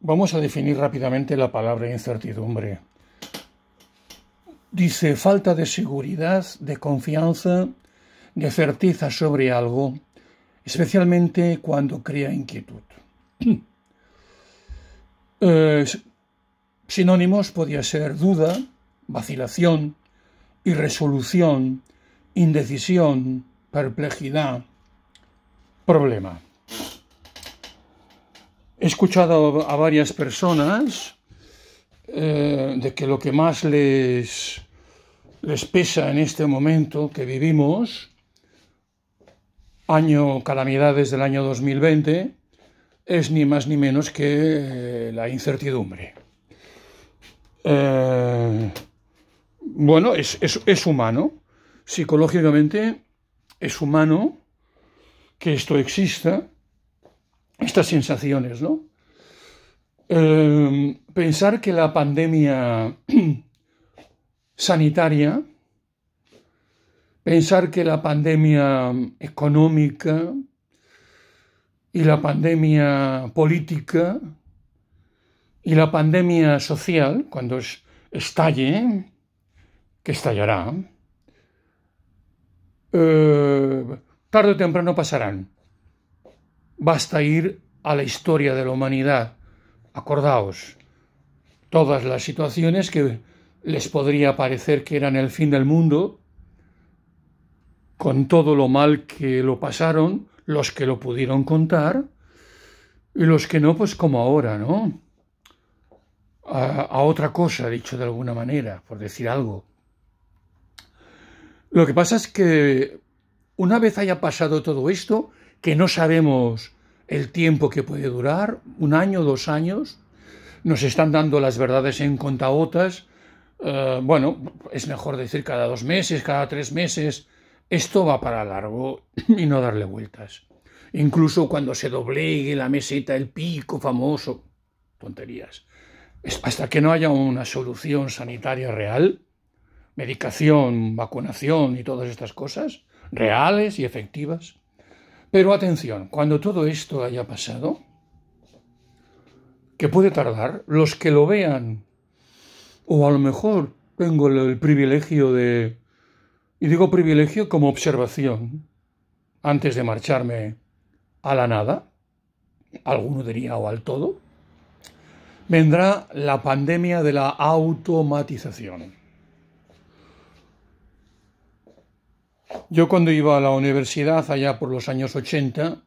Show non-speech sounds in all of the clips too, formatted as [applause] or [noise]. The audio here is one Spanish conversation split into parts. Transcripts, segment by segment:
Vamos a definir rápidamente la palabra incertidumbre. Dice falta de seguridad, de confianza, de certeza sobre algo, especialmente cuando crea inquietud. [clears throat] Eh, sinónimos podía ser duda, vacilación, irresolución, indecisión, perplejidad, problema. He escuchado a varias personas eh, de que lo que más les, les pesa en este momento que vivimos, año calamidades del año 2020, es ni más ni menos que eh, la incertidumbre. Eh, bueno, es, es humano, psicológicamente es humano que esto exista estas sensaciones, ¿no? Em, pensar que la pandemia [clears throat] sanitaria, pensar que la pandemia económica y la pandemia política y la pandemia social, cuando estalle, que estallará, eh, tarde o temprano pasarán. Basta ir a la historia de la humanidad. Acordaos, todas las situaciones que les podría parecer que eran el fin del mundo, con todo lo mal que lo pasaron, los que lo pudieron contar, y los que no, pues como ahora, ¿no? A, a, otra cosa, dicho de alguna manera, por decir algo. Lo que pasa es que una vez haya pasado todo esto, que no sabemos el tiempo que puede durar, un año, dos años, nos están dando las verdades en contagotas, eh, bueno, es mejor decir cada dos meses, cada tres meses, esto va para largo y no darle vueltas. Incluso cuando se doblegue la meseta, el pico famoso, tonterías. Hasta que no haya una solución sanitaria real, medicación, vacunación y todas estas cosas, reales y efectivas, pero atención, cuando todo esto haya pasado, que puede tardar, los que lo vean, o a lo mejor tengo el privilegio de, y digo privilegio como observación, antes de marcharme a la nada, alguno diría o al todo, vendrá la pandemia de la automatización. Yo cuando iba a la universidad allá por los años 80,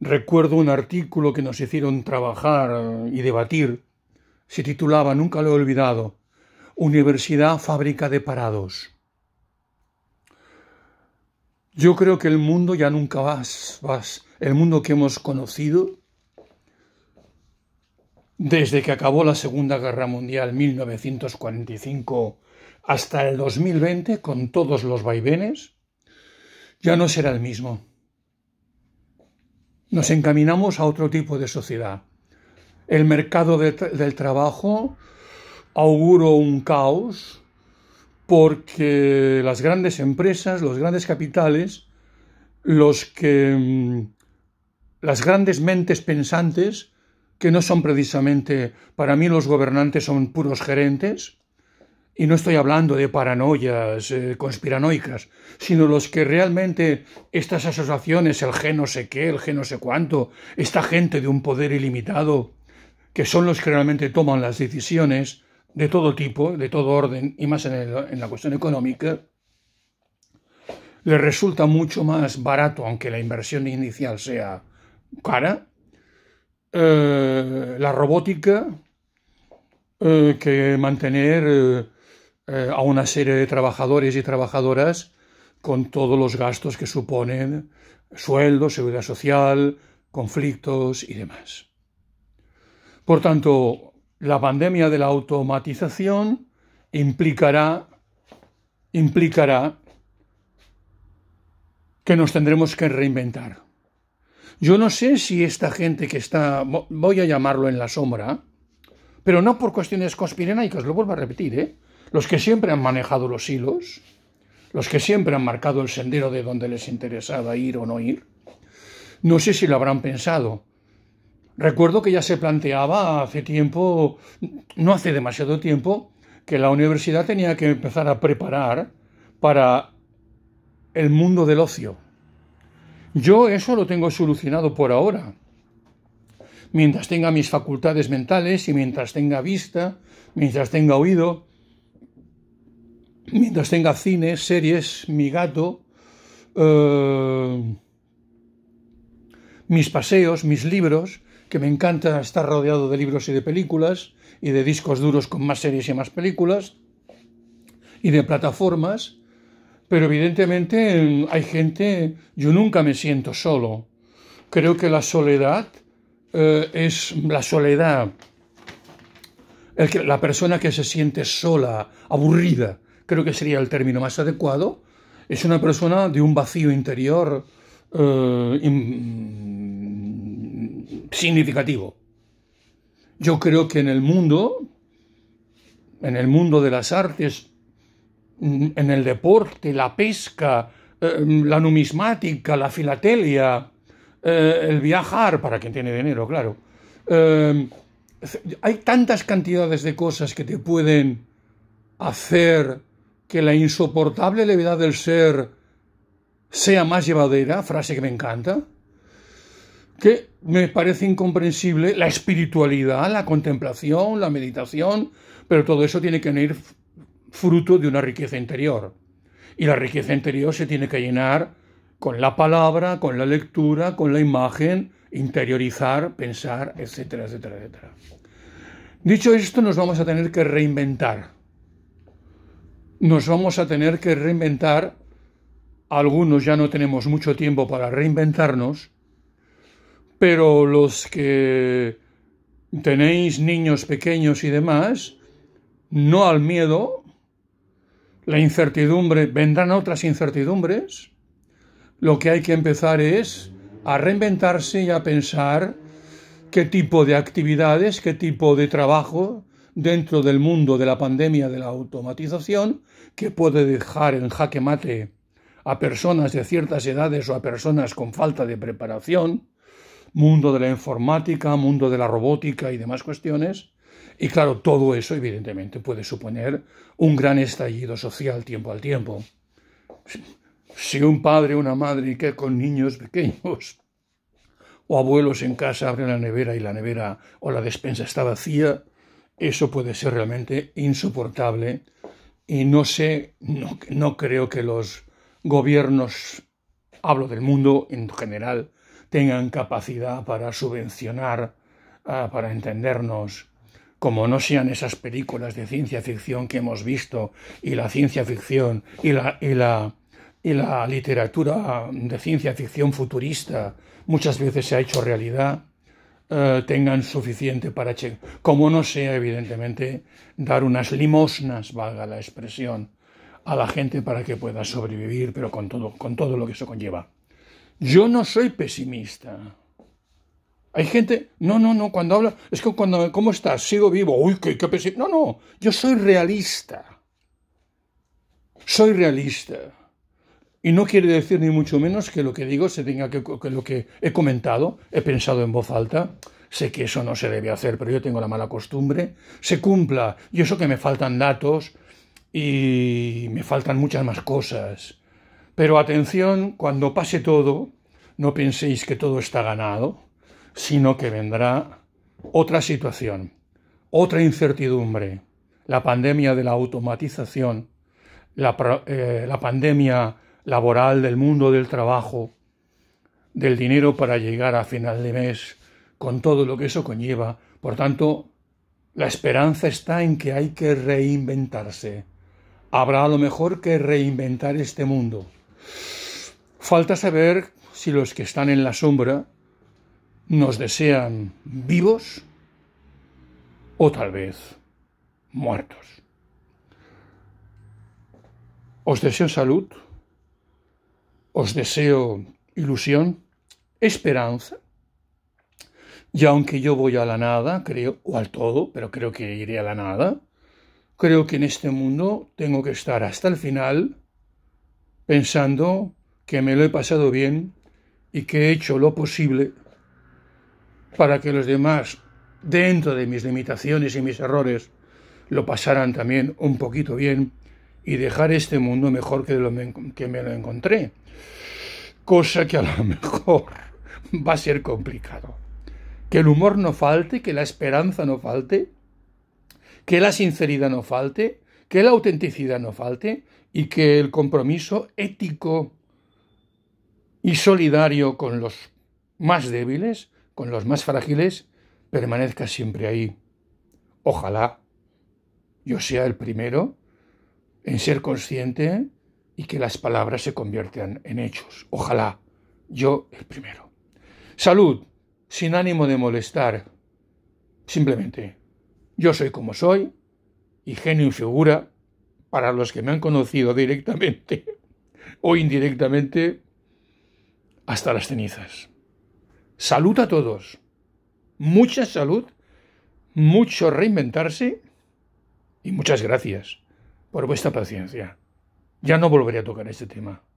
recuerdo un artículo que nos hicieron trabajar eh, y debatir. Se titulaba, nunca lo he olvidado, Universidad Fábrica de Parados. Yo creo que el mundo ya nunca vas, vas. El mundo que hemos conocido desde que acabó la Segunda Guerra Mundial 1945 hasta el 2020 con todos los vaivenes, ya no será el mismo. Nos encaminamos a otro tipo de sociedad. El mercado del trabajo auguro un caos porque las grandes empresas, los grandes capitales, los que mm, las grandes mentes pensantes, que no son precisamente, para mí los gobernantes son puros gerentes, y no estoy hablando de paranoias eh, conspiranoicas, sino los que realmente estas asociaciones, el G no sé qué, el G no sé cuánto, esta gente de un poder ilimitado, que son los que realmente toman las decisiones de todo tipo, de todo orden, y más en, la cuestión económica, les resulta mucho más barato, aunque la inversión inicial sea cara, eh, la robótica eh, que mantener eh, a una serie de trabajadores y trabajadoras con todos los gastos que suponen sueldo, seguridad social, conflictos y demás. Por tanto, la pandemia de la automatización implicará, implicará que nos tendremos que reinventar. Yo no sé si esta gente que está, voy a llamarlo en la sombra, pero no por cuestiones conspiranoicas, lo vuelvo a repetir, ¿eh? los que siempre han manejado los hilos, los que siempre han marcado el sendero de donde les interesaba ir o no ir, no sé si lo habrán pensado. Recuerdo que ya se planteaba hace tiempo, no hace demasiado tiempo, que la universidad tenía que empezar a preparar para el mundo del ocio. Yo eso lo tengo solucionado por ahora. Mientras tenga mis facultades mentales y mientras tenga vista, mientras tenga oído, mientras tenga cine, series, mi gato, eh, mis paseos, mis libros, que me encanta estar rodeado de libros y de películas, y de discos duros con más series y más películas, y de plataformas, pero evidentemente hay gente, yo nunca me siento solo. Creo que la soledad eh, es la soledad, la persona que se siente sola, aburrida, creo que sería el término más adecuado, es una persona de un vacío interior eh, significativo. Yo creo que en el mundo, en el mundo de las artes, mm, en el deporte, la pesca, eh, la numismática, la filatelia, eh, el viajar, para quien tiene dinero, claro. hay tantas cantidades de cosas que te pueden hacer que la insoportable levedad del ser sea más llevadera, frase que me encanta, que me parece incomprensible la espiritualidad, la contemplación, la meditación, pero todo eso tiene que venir fruto de una riqueza interior. Y la riqueza interior se tiene que llenar con la palabra, con la lectura, con la imagen, interiorizar, pensar, etcétera, etcétera, etcétera. Dicho esto, nos vamos a tener que reinventar nos vamos a tener que reinventar, algunos ya no tenemos mucho tiempo para reinventarnos, pero los que tenéis niños pequeños y demás, no al miedo, la incertidumbre, vendrán otras incertidumbres, lo que hay que empezar es a reinventarse y a pensar qué tipo de actividades, qué tipo de trabajo, dentro del mundo de la pandemia de la automatización que puede dejar en jaque mate a personas de ciertas edades o a personas con falta de preparación, mundo de la informática, mundo de la robótica y demás cuestiones. Y claro, todo eso evidentemente puede suponer un gran estallido social tiempo al tiempo. Si un padre o una madre que con niños pequeños o abuelos en casa abren la nevera y la nevera o la despensa está vacía, eso puede ser realmente insoportable y no sé, no, creo que los gobiernos, hablo del mundo en general, tengan capacidad para subvencionar, ah, para entendernos, como no sean esas películas de ciencia ficción que hemos visto y la ciencia ficción y la, y la, y la literatura de ciencia ficción futurista muchas veces se ha hecho realidad, eh, tengan suficiente para che, como no sea, evidentemente, dar unas limosnas, valga la expresión, a la gente para que pueda sobrevivir, pero con todo, con todo lo que eso conlleva. Yo no soy pesimista. Hay gente, no, no, no, cuando habla, es que cuando, ¿cómo estás? Sigo vivo, uy, qué, qué pesimista. No, no, yo soy realista. Soy realista. Y no quiere decir ni mucho menos que lo que digo se tenga que, que lo que he comentado, he pensado en voz alta, sé que eso no se debe hacer, pero yo tengo la mala costumbre, se cumpla. Y eso que me faltan datos y me faltan muchas más cosas. Pero atención, cuando pase todo, no penséis que todo está ganado, sino que vendrá otra situación, otra incertidumbre, la pandemia de la automatización, la, eh, la pandemia laboral del mundo del trabajo, del dinero para llegar a final de mes, con todo lo que eso conlleva. Por tanto, la esperanza está en que hay que reinventarse. Habrá a lo mejor que reinventar este mundo. Falta saber si los que están en la sombra nos desean vivos o tal vez muertos. Os deseo salud os deseo ilusión, esperanza, y aunque yo voy a la nada, creo, o al todo, pero creo que iré a la nada, creo que en este mundo tengo que estar hasta el final pensando que me lo he pasado bien y que he hecho lo posible para que los demás, dentro de mis limitaciones y mis errores, lo pasaran también un poquito bien y dejar este mundo mejor que, lo que me lo encontré. Cosa que a lo [laughs] mejor va a ser complicado. Que el humor no falte, que la esperanza no falte, que la sinceridad no falte, que la autenticidad no falte y que el compromiso ético y solidario con los más débiles, con los más frágiles, permanezca siempre ahí. Ojalá yo sea el primero en ser consciente y que las palabras se conviertan en hechos. Ojalá, yo el primero. Salud, sin ánimo de molestar. Simplemente, yo soy como soy y genio y figura para los que me han conocido directamente [laughs] o indirectamente hasta las cenizas. Salud a todos. Mucha salud, mucho reinventarse y muchas gracias por vuestra paciencia. Ya no volveré a tocar este tema.